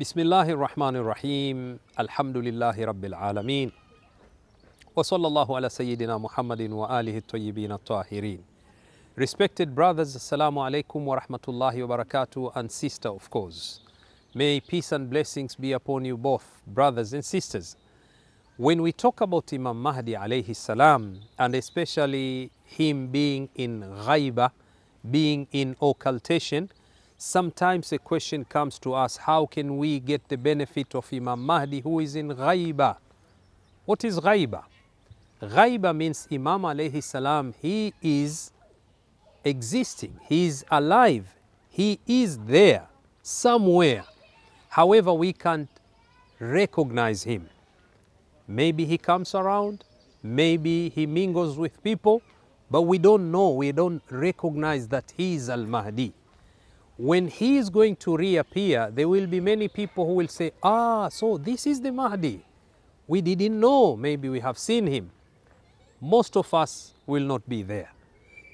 بسم الله الرحمن الرحيم الحمد لله رب العالمين وصلى الله على سيدنا محمد وآله الطيبين الطاهرين Respected brothers, assalamu alaikum wa rahmatullahi wa barakatuh and sister of course. May peace and blessings be upon you both, brothers and sisters. When we talk about Imam Mahdi alayhi salam and especially him being in ghaiba, being in occultation, sometimes a question comes to us, how can we get the benefit of Imam Mahdi who is in Ghaiba? What is Ghaiba? Ghaiba means Imam alayhi salam, he is existing, he is alive, he is there, somewhere. However, we can't recognize him. Maybe he comes around, maybe he mingles with people, but we don't know, we don't recognize that he is Al-Mahdi when he is going to reappear, there will be many people who will say, Ah, so this is the Mahdi. We didn't know, maybe we have seen him. Most of us will not be there.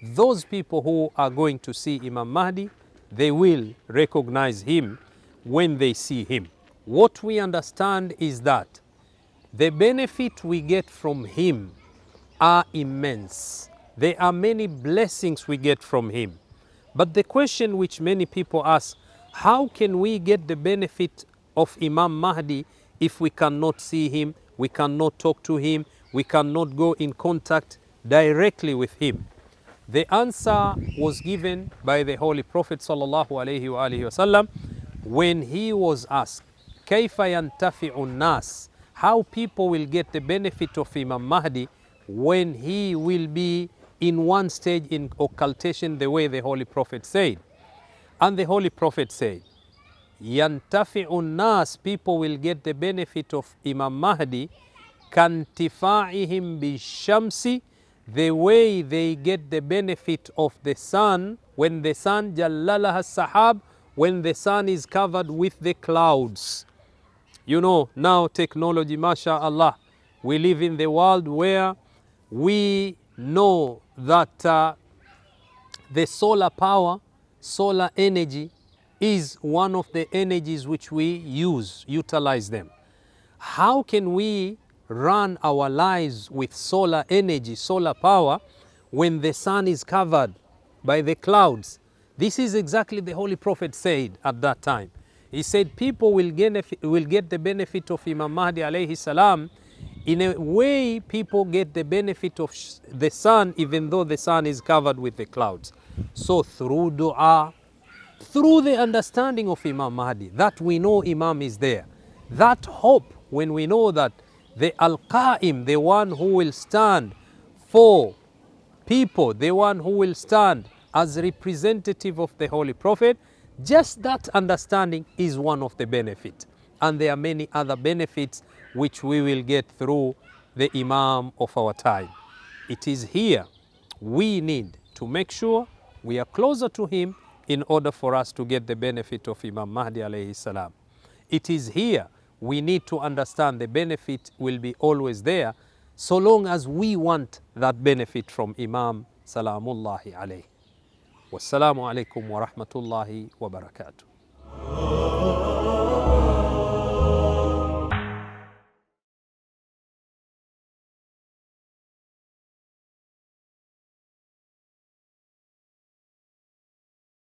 Those people who are going to see Imam Mahdi, they will recognize him when they see him. What we understand is that the benefit we get from him are immense. There are many blessings we get from him. But the question which many people ask, how can we get the benefit of Imam Mahdi if we cannot see him, we cannot talk to him, we cannot go in contact directly with him? The answer was given by the Holy Prophet وسلم, when he was asked, كيف ينتفع الناس? How people will get the benefit of Imam Mahdi when he will be in one stage in occultation the way the Holy Prophet said. And the Holy Prophet said, Yantafi'un unnas people will get the benefit of Imam Mahdi, bi shamsi, the way they get the benefit of the sun, when the sun, jallalaha sahab, when the sun is covered with the clouds. You know, now technology, mashallah, we live in the world where we know that uh, the solar power, solar energy is one of the energies which we use, utilize them. How can we run our lives with solar energy, solar power, when the sun is covered by the clouds? This is exactly the Holy Prophet said at that time. He said people will, gain, will get the benefit of Imam Mahdi alayhi salam in a way, people get the benefit of the sun, even though the sun is covered with the clouds. So through dua, through the understanding of Imam Mahdi, that we know Imam is there, that hope when we know that the Al-Qa'im, the one who will stand for people, the one who will stand as representative of the Holy Prophet, just that understanding is one of the benefit and there are many other benefits which we will get through the Imam of our time. It is here we need to make sure we are closer to him in order for us to get the benefit of Imam Mahdi alayhi salam. It is here we need to understand the benefit will be always there so long as we want that benefit from Imam salamullahi alayhi. Wassalamu alaikum wa rahmatullahi wa barakatuh.